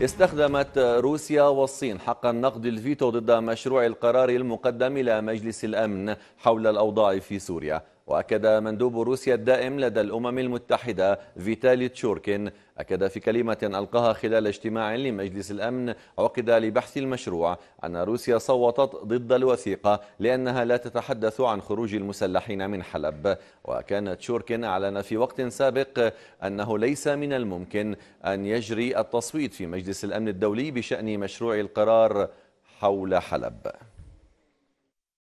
استخدمت روسيا والصين حق النقد الفيتو ضد مشروع القرار المقدم إلى مجلس الأمن حول الأوضاع في سوريا وأكد مندوب روسيا الدائم لدى الأمم المتحدة فيتالي تشوركين أكد في كلمة ألقاها خلال اجتماع لمجلس الأمن عقد لبحث المشروع أن روسيا صوتت ضد الوثيقة لأنها لا تتحدث عن خروج المسلحين من حلب وكان تشوركين أعلن في وقت سابق أنه ليس من الممكن أن يجري التصويت في مجلس الأمن الدولي بشأن مشروع القرار حول حلب